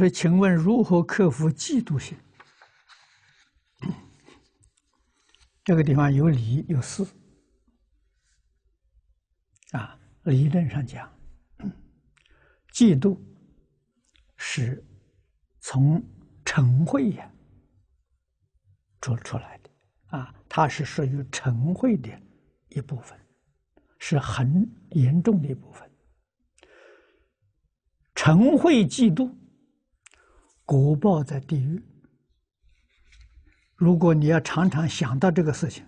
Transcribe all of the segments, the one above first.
说，请问如何克服嫉妒心？这个地方有理有事啊。理论上讲，嫉妒是从成慧呀出出来的啊，它是属于成慧的一部分，是很严重的一部分。成慧嫉妒。果报在地狱。如果你要常常想到这个事情，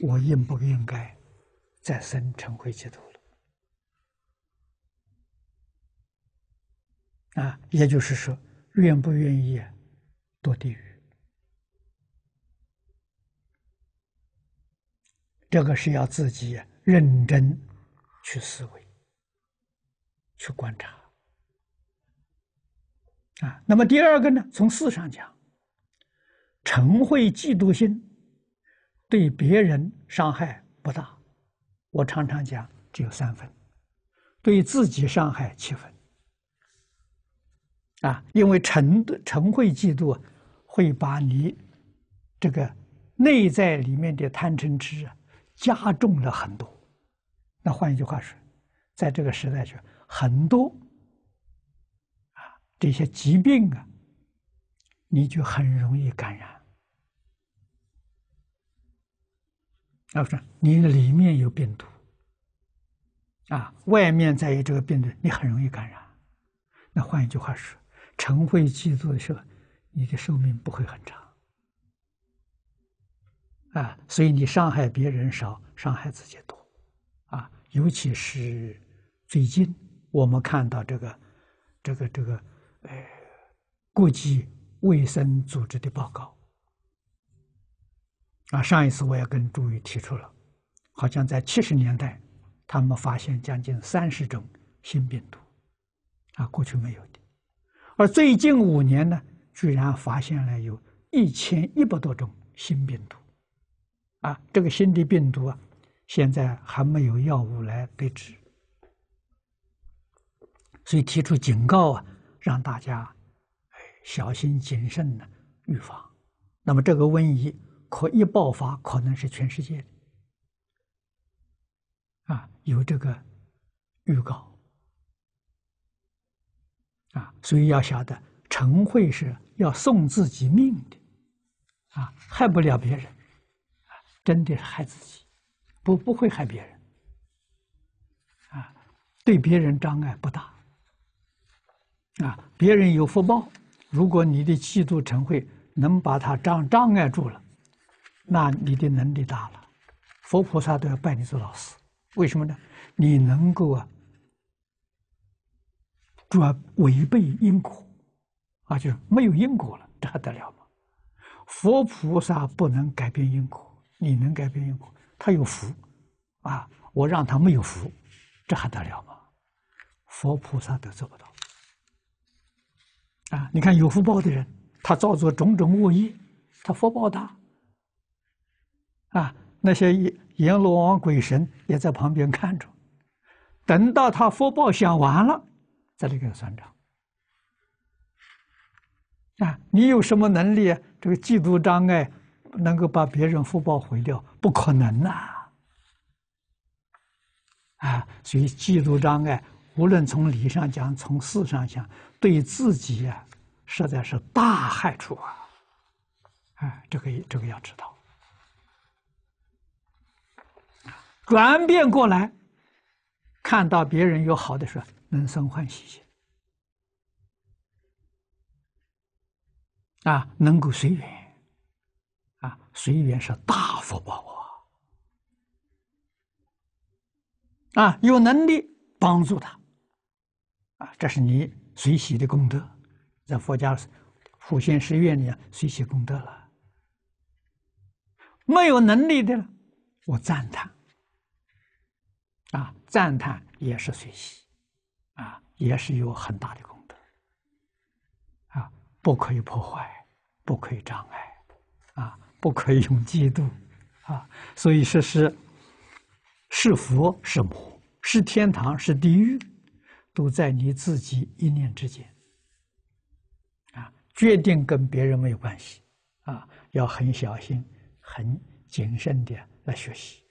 我应不应该再生成灰解脱了？啊，也就是说，愿不愿意堕地狱？这个是要自己认真去思维、去观察。啊。那么第二个呢？从事上讲，成会嫉妒心对别人伤害不大，我常常讲只有三分，对自己伤害七分。啊，因为成的成会嫉妒会把你这个内在里面的贪嗔痴啊加重了很多。那换一句话说，在这个时代去很多。这些疾病啊，你就很容易感染。不是，你里面有病毒，啊，外面再有这个病毒，你很容易感染。那换一句话说，晨会记住的时候，你的寿命不会很长。啊，所以你伤害别人少，伤害自己多。啊，尤其是最近我们看到这个，这个，这个。哎，国际卫生组织的报告，啊，上一次我也跟诸位提出了，好像在七十年代，他们发现将近三十种新病毒，啊，过去没有的，而最近五年呢，居然发现了有一千一百多种新病毒，啊，这个新的病毒啊，现在还没有药物来对治，所以提出警告啊。让大家，哎，小心谨慎的预防。那么，这个瘟疫可一爆发，可能是全世界的啊。有这个预告啊，所以要晓得，成会是要送自己命的啊，害不了别人，真的是害自己，不不会害别人啊，对别人障碍不大。啊，别人有福报，如果你的嫉妒成慧能把他障障碍住了，那你的能力大了，佛菩萨都要拜你做老师。为什么呢？你能够啊，转违背因果，啊，就是没有因果了，这还得了吗？佛菩萨不能改变因果，你能改变因果？他有福，啊，我让他没有福，这还得了吗？佛菩萨都做不到。啊，你看有福报的人，他造作种种恶业，他福报大。啊，那些阎罗王、鬼神也在旁边看着。等到他福报享完了，再来给他算账。啊，你有什么能力？这个嫉妒障碍能够把别人福报毁掉？不可能呐！啊，所以嫉妒障碍，无论从理上讲，从事上讲。对自己啊，实在是大害处啊！哎，这个，这个要知道。转变过来，看到别人有好的时候，能生欢喜心。啊，能够随缘，啊，随缘是大福报啊！啊，有能力帮助他，啊，这是你。随喜的功德，在佛家普贤十愿里啊，随喜功德了。没有能力的，我赞叹啊，赞叹也是随喜啊，也是有很大的功德啊，不可以破坏，不可以障碍啊，不可以用嫉妒啊，所以说是是佛是魔，是天堂是地狱。都在你自己一念之间，啊，决定跟别人没有关系，啊，要很小心、很谨慎的来学习。